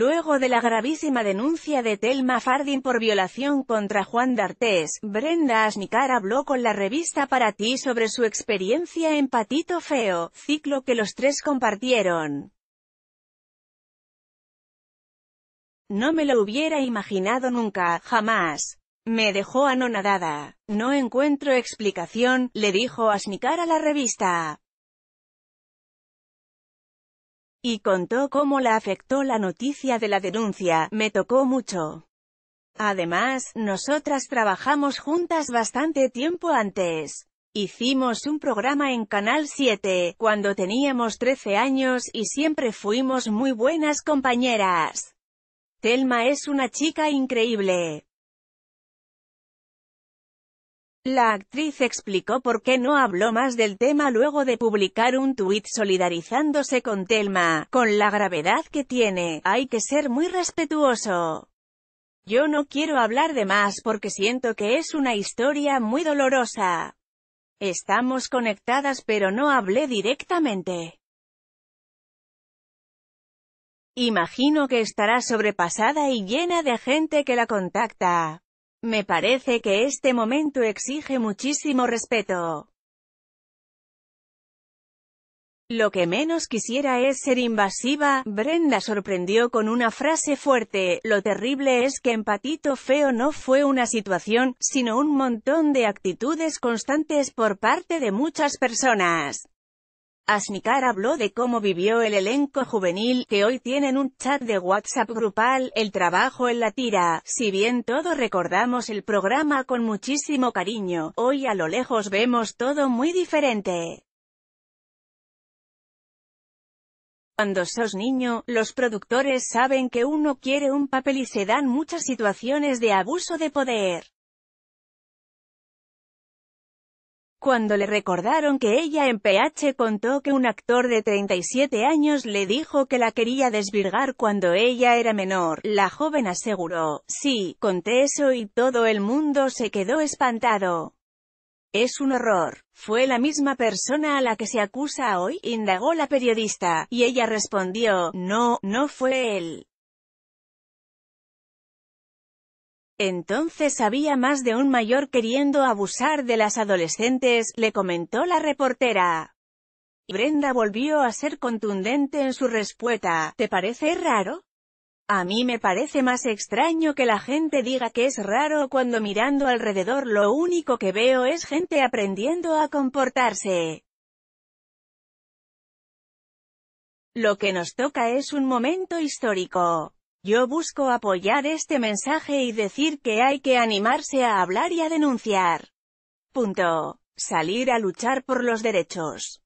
Luego de la gravísima denuncia de Telma Fardin por violación contra Juan D'Artés, Brenda Asnicar habló con la revista Para Ti sobre su experiencia en Patito Feo, ciclo que los tres compartieron. No me lo hubiera imaginado nunca, jamás. Me dejó anonadada. No encuentro explicación, le dijo Asnicar a la revista y contó cómo la afectó la noticia de la denuncia, me tocó mucho. Además, nosotras trabajamos juntas bastante tiempo antes. Hicimos un programa en Canal 7, cuando teníamos 13 años y siempre fuimos muy buenas compañeras. Telma es una chica increíble. La actriz explicó por qué no habló más del tema luego de publicar un tuit solidarizándose con Telma, con la gravedad que tiene, hay que ser muy respetuoso. Yo no quiero hablar de más porque siento que es una historia muy dolorosa. Estamos conectadas pero no hablé directamente. Imagino que estará sobrepasada y llena de gente que la contacta. Me parece que este momento exige muchísimo respeto. Lo que menos quisiera es ser invasiva, Brenda sorprendió con una frase fuerte, lo terrible es que empatito feo no fue una situación, sino un montón de actitudes constantes por parte de muchas personas. Asnikar habló de cómo vivió el elenco juvenil, que hoy tienen un chat de WhatsApp grupal, el trabajo en la tira. Si bien todos recordamos el programa con muchísimo cariño, hoy a lo lejos vemos todo muy diferente. Cuando sos niño, los productores saben que uno quiere un papel y se dan muchas situaciones de abuso de poder. Cuando le recordaron que ella en PH contó que un actor de 37 años le dijo que la quería desvirgar cuando ella era menor, la joven aseguró, sí, conté eso y todo el mundo se quedó espantado. Es un horror. ¿Fue la misma persona a la que se acusa hoy? indagó la periodista, y ella respondió, no, no fue él. Entonces había más de un mayor queriendo abusar de las adolescentes, le comentó la reportera. Brenda volvió a ser contundente en su respuesta, ¿te parece raro? A mí me parece más extraño que la gente diga que es raro cuando mirando alrededor lo único que veo es gente aprendiendo a comportarse. Lo que nos toca es un momento histórico. Yo busco apoyar este mensaje y decir que hay que animarse a hablar y a denunciar. Punto. Salir a luchar por los derechos.